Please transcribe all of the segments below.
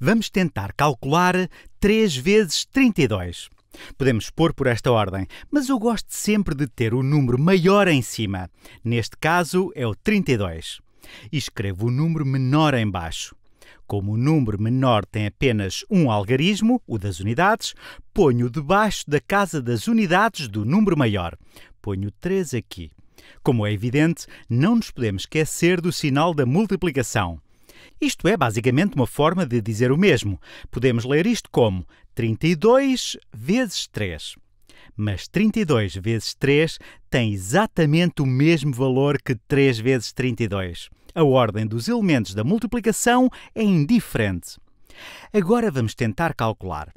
Vamos tentar calcular 3 vezes 32. Podemos pôr por esta ordem, mas eu gosto sempre de ter o número maior em cima. Neste caso é o 32. E escrevo o número menor em baixo. Como o número menor tem apenas um algarismo, o das unidades, ponho debaixo da casa das unidades do número maior. Ponho 3 aqui. Como é evidente, não nos podemos esquecer do sinal da multiplicação. Isto é basicamente uma forma de dizer o mesmo. Podemos ler isto como 32 vezes 3. Mas 32 vezes 3 tem exatamente o mesmo valor que 3 vezes 32. A ordem dos elementos da multiplicação é indiferente. Agora vamos tentar calcular.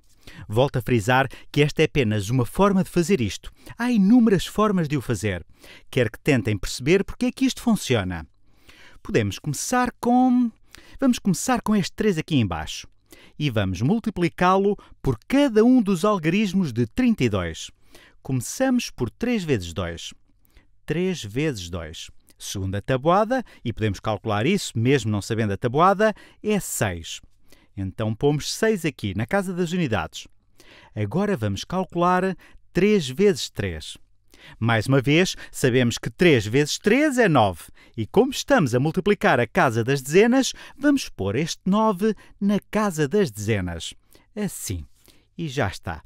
Volto a frisar que esta é apenas uma forma de fazer isto. Há inúmeras formas de o fazer. Quero que tentem perceber porque é que isto funciona. Podemos começar com Vamos começar com este 3 aqui embaixo e vamos multiplicá-lo por cada um dos algarismos de 32. Começamos por 3 vezes 2. 3 vezes 2. Segunda tabuada, e podemos calcular isso mesmo não sabendo a tabuada, é 6. Então pomos 6 aqui, na casa das unidades. Agora vamos calcular 3 vezes 3. Mais uma vez, sabemos que 3 vezes 3 é 9 e como estamos a multiplicar a casa das dezenas, vamos pôr este 9 na casa das dezenas. Assim. E já está.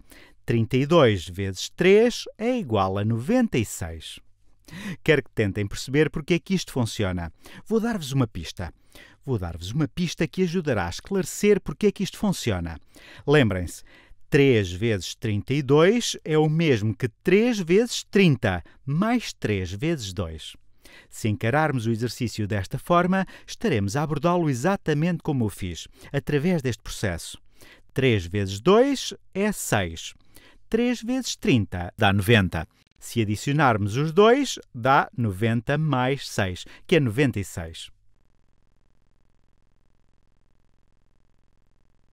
32 vezes 3 é igual a 96. Quero que tentem perceber porque é que isto funciona. Vou dar-vos uma pista. Vou dar-vos uma pista que ajudará a esclarecer porque é que isto funciona. Lembrem-se, 3 vezes 32 é o mesmo que 3 vezes 30, mais 3 vezes 2. Se encararmos o exercício desta forma, estaremos a abordá-lo exatamente como o fiz, através deste processo. 3 vezes 2 é 6. 3 vezes 30 dá 90. Se adicionarmos os dois, dá 90 mais 6, que é 96.